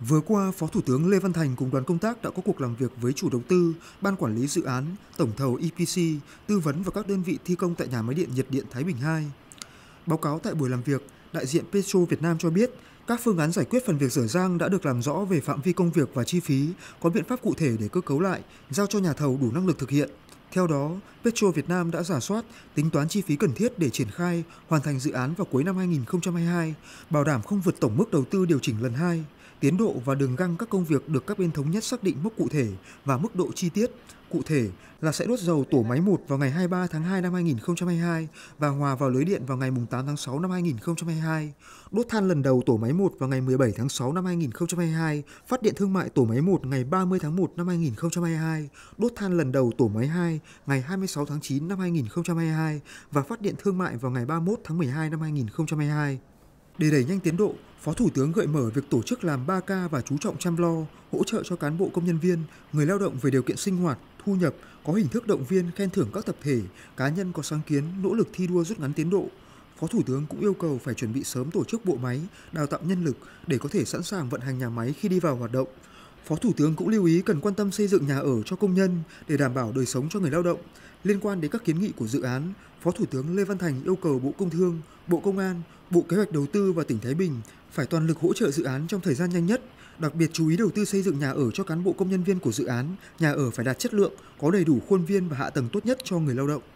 Vừa qua, Phó Thủ tướng Lê Văn Thành cùng đoàn công tác đã có cuộc làm việc với chủ đầu tư, ban quản lý dự án, tổng thầu EPC, tư vấn và các đơn vị thi công tại nhà máy điện nhiệt điện Thái Bình 2. Báo cáo tại buổi làm việc, đại diện Petro Việt Nam cho biết, các phương án giải quyết phần việc dở dang đã được làm rõ về phạm vi công việc và chi phí, có biện pháp cụ thể để cơ cấu lại, giao cho nhà thầu đủ năng lực thực hiện. Theo đó, Petro Việt Nam đã giả soát, tính toán chi phí cần thiết để triển khai, hoàn thành dự án vào cuối năm 2022, bảo đảm không vượt tổng mức đầu tư điều chỉnh lần 2. Tiến độ và đường găng các công việc được các bên thống nhất xác định mức cụ thể và mức độ chi tiết. Cụ thể là sẽ đốt dầu tổ máy 1 vào ngày 23 tháng 2 năm 2022 và hòa vào lưới điện vào ngày 8 tháng 6 năm 2022. Đốt than lần đầu tổ máy 1 vào ngày 17 tháng 6 năm 2022, phát điện thương mại tổ máy 1 ngày 30 tháng 1 năm 2022, đốt than lần đầu tổ máy 2 ngày 26 tháng 9 năm 2022 và phát điện thương mại vào ngày 31 tháng 12 năm 2022. Để đẩy nhanh tiến độ, Phó Thủ tướng gợi mở việc tổ chức làm 3K và chú trọng chăm lo, hỗ trợ cho cán bộ công nhân viên, người lao động về điều kiện sinh hoạt, thu nhập, có hình thức động viên khen thưởng các tập thể, cá nhân có sáng kiến, nỗ lực thi đua rút ngắn tiến độ. Phó Thủ tướng cũng yêu cầu phải chuẩn bị sớm tổ chức bộ máy, đào tạo nhân lực để có thể sẵn sàng vận hành nhà máy khi đi vào hoạt động. Phó Thủ tướng cũng lưu ý cần quan tâm xây dựng nhà ở cho công nhân để đảm bảo đời sống cho người lao động. Liên quan đến các kiến nghị của dự án, Phó Thủ tướng Lê Văn Thành yêu cầu Bộ Công Thương, Bộ Công an, Bộ Kế hoạch Đầu tư và tỉnh Thái Bình phải toàn lực hỗ trợ dự án trong thời gian nhanh nhất, đặc biệt chú ý đầu tư xây dựng nhà ở cho cán bộ công nhân viên của dự án, nhà ở phải đạt chất lượng, có đầy đủ khuôn viên và hạ tầng tốt nhất cho người lao động.